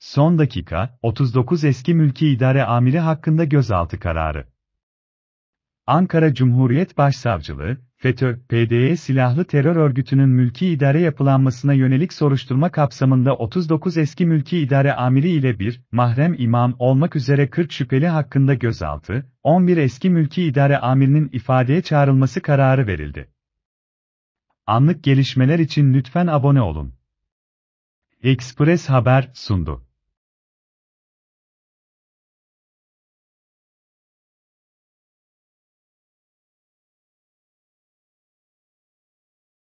Son dakika, 39 eski mülki idare amiri hakkında gözaltı kararı. Ankara Cumhuriyet Başsavcılığı, FETÖ, PDE silahlı terör örgütünün mülki idare yapılanmasına yönelik soruşturma kapsamında 39 eski mülki idare amiri ile bir, mahrem imam olmak üzere 40 şüpheli hakkında gözaltı, 11 eski mülki idare amirinin ifadeye çağrılması kararı verildi. Anlık gelişmeler için lütfen abone olun. Express Haber sundu.